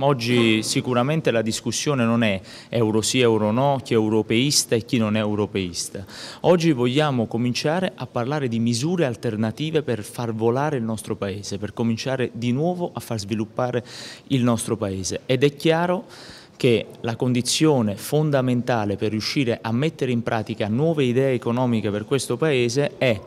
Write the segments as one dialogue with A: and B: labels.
A: Oggi sicuramente la discussione non è euro sì, euro no, chi è europeista e chi non è europeista. Oggi vogliamo cominciare a parlare di misure alternative per far volare il nostro Paese, per cominciare di nuovo a far sviluppare il nostro Paese. Ed è chiaro che la condizione fondamentale per riuscire a mettere in pratica nuove idee economiche per questo Paese è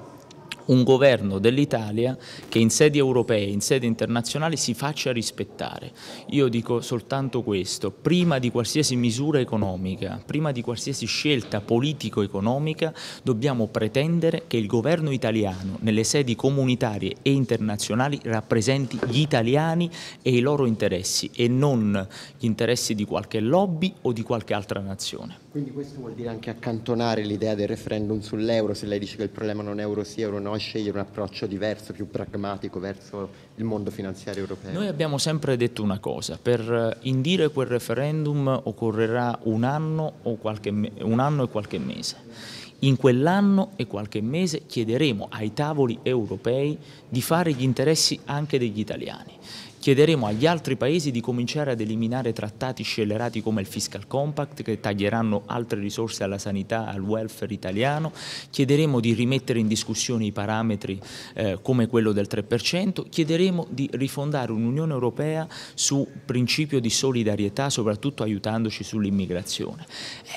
A: un governo dell'Italia che in sedi europee, in sedi internazionali si faccia rispettare. Io dico soltanto questo, prima di qualsiasi misura economica, prima di qualsiasi scelta politico-economica, dobbiamo pretendere che il governo italiano nelle sedi comunitarie e internazionali rappresenti gli italiani e i loro interessi e non gli interessi di qualche lobby o di qualche altra nazione. Quindi questo vuol dire anche accantonare l'idea del referendum sull'euro, se lei dice che il problema non è euro sì, euro no, scegliere un approccio diverso, più pragmatico verso il mondo finanziario europeo? Noi abbiamo sempre detto una cosa, per eh, indire quel referendum occorrerà un anno, qualche, un anno e qualche mese. In quell'anno e qualche mese chiederemo ai tavoli europei di fare gli interessi anche degli italiani Chiederemo agli altri paesi di cominciare ad eliminare trattati scellerati come il Fiscal Compact che taglieranno altre risorse alla sanità, al welfare italiano, chiederemo di rimettere in discussione i parametri eh, come quello del 3%, chiederemo di rifondare un'Unione Europea su principio di solidarietà, soprattutto aiutandoci sull'immigrazione.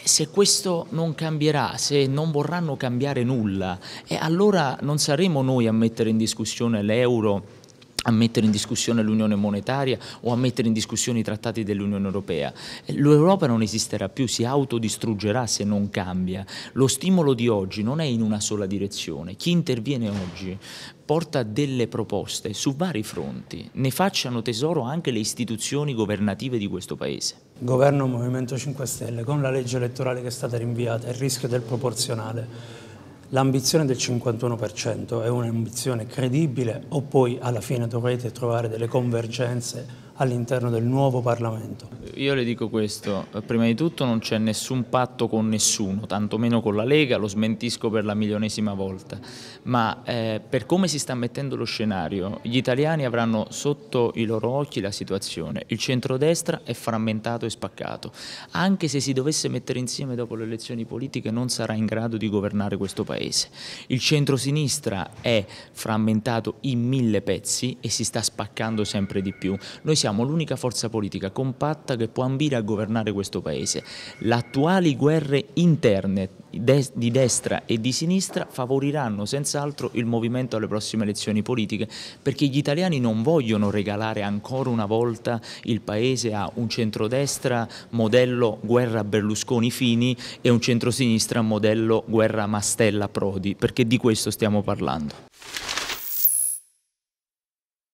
A: Eh, se questo non cambierà, se non vorranno cambiare nulla, eh, allora non saremo noi a mettere in discussione l'euro a mettere in discussione l'unione monetaria o a mettere in discussione i trattati dell'Unione Europea. L'Europa non esisterà più, si autodistruggerà se non cambia. Lo stimolo di oggi non è in una sola direzione. Chi interviene oggi porta delle proposte su vari fronti, ne facciano tesoro anche le istituzioni governative di questo Paese.
B: Governo Movimento 5 Stelle, con la legge elettorale che è stata rinviata, il rischio del proporzionale, L'ambizione del 51% è un'ambizione credibile o poi alla fine dovrete trovare delle convergenze all'interno del nuovo Parlamento?
A: io le dico questo, eh, prima di tutto non c'è nessun patto con nessuno, tantomeno con la Lega, lo smentisco per la milionesima volta, ma eh, per come si sta mettendo lo scenario, gli italiani avranno sotto i loro occhi la situazione, il centrodestra è frammentato e spaccato, anche se si dovesse mettere insieme dopo le elezioni politiche non sarà in grado di governare questo paese, il centrosinistra è frammentato in mille pezzi e si sta spaccando sempre di più, noi siamo l'unica forza politica compatta che che può ambire a governare questo Paese. Le attuali guerre interne di destra e di sinistra favoriranno senz'altro il movimento alle prossime elezioni politiche perché gli italiani non vogliono regalare ancora una volta il Paese a un centrodestra modello guerra Berlusconi-Fini e un centrosinistra modello guerra Mastella-Prodi perché di questo stiamo parlando.